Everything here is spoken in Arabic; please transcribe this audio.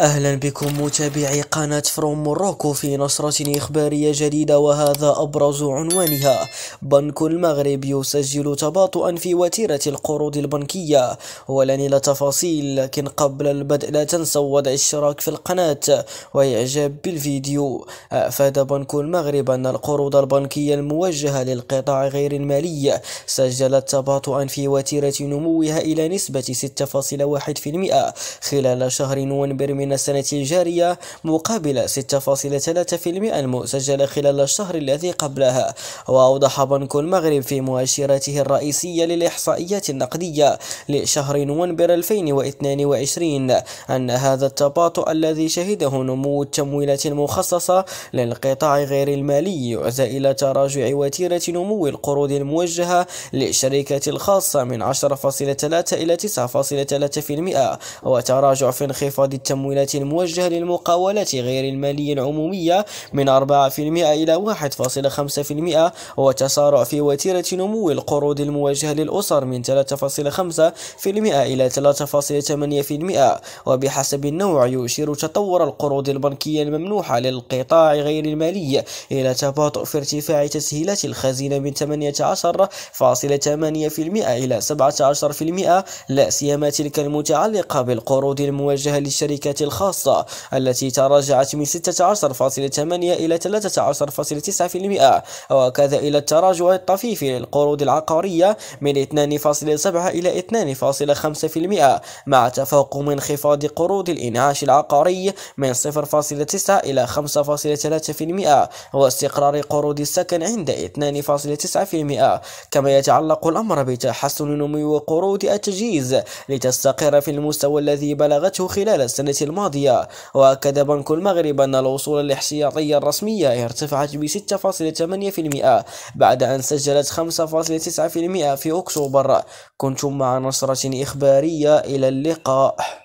أهلا بكم متابعي قناة فروم موروكو في نشرة إخبارية جديدة وهذا أبرز عنوانها بنك المغرب يسجل تباطؤا في وتيرة القروض البنكية ولن إلى تفاصيل لكن قبل البدء لا تنسوا وضع الاشتراك في القناة وإعجاب بالفيديو أفاد بنك المغرب أن القروض البنكية الموجهة للقطاع غير المالي سجلت تباطؤا في وتيرة نموها إلى نسبة 6.1% خلال شهر نوفمبر من السنة الجارية مقابل 6.3% المسجلة خلال الشهر الذي قبلها وأوضح بنك المغرب في مؤشراته الرئيسية للإحصائيات النقدية لشهر نوفمبر 2022 أن هذا التباطؤ الذي شهده نمو التمويلات المخصصة للقطاع غير المالي يعزى إلى تراجع وتيرة نمو القروض الموجهة للشركات الخاصة من 10.3 إلى 9.3% وتراجع في انخفاض التمويل العملة الموجهة للمقاولات غير المالية العمومية من 4% إلى 1.5% وتسارع في وتيرة نمو القروض الموجهة للأسر من 3.5% إلى 3.8% وبحسب النوع يشير تطور القروض البنكية الممنوحة للقطاع غير المالي إلى تباطؤ في ارتفاع تسهيلات الخزينة من 18.8% إلى 17% لا سيما تلك المتعلقة بالقروض الموجهة للشركات الخاصة التي تراجعت من 16.8 إلى 13.9% وكذا إلى التراجع الطفيف للقروض العقارية من 2.7 إلى 2.5% مع تفاقم انخفاض قروض الإنعاش العقاري من 0.9 إلى 5.3% واستقرار قروض السكن عند 2.9% كما يتعلق الأمر بتحسن نمو قروض التجهيز لتستقر في المستوى الذي بلغته خلال السنة الماضية الماضية وأكد بنك المغرب أن الوصول الاحتياطية الرسمية ارتفعت ب 6.8% بعد أن سجلت 5.9% في أكتوبر كنتم مع نشرة إخبارية إلى اللقاء